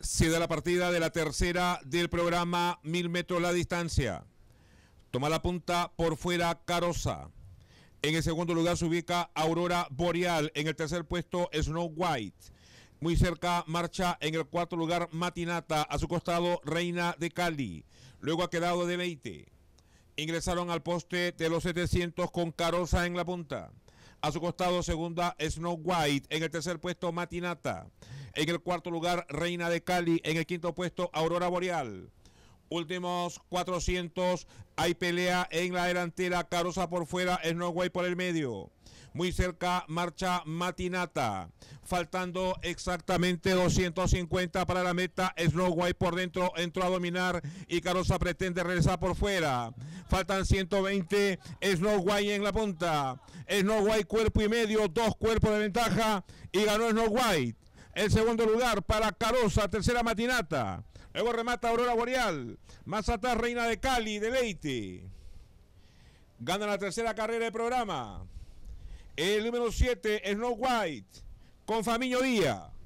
se da la partida de la tercera del programa Mil metros la distancia. Toma la punta por fuera Carosa. En el segundo lugar se ubica Aurora Boreal. En el tercer puesto Snow White. Muy cerca marcha en el cuarto lugar Matinata. A su costado Reina de Cali. Luego ha quedado de 20. Ingresaron al poste de los 700 con Carosa en la punta. A su costado segunda Snow White. En el tercer puesto Matinata. En el cuarto lugar, Reina de Cali. En el quinto puesto, Aurora Boreal. Últimos 400. Hay pelea en la delantera. Carosa por fuera. Snow White por el medio. Muy cerca marcha Matinata. Faltando exactamente 250 para la meta. Snow White por dentro entró a dominar y Carosa pretende regresar por fuera. Faltan 120. Snow White en la punta. Snow White cuerpo y medio. Dos cuerpos de ventaja. Y ganó Snow White. El segundo lugar para Carosa, tercera matinata. Luego remata Aurora Boreal. Más atrás Reina de Cali, Deleite. Gana la tercera carrera del programa. El número 7, Snow White, con Famiño Díaz.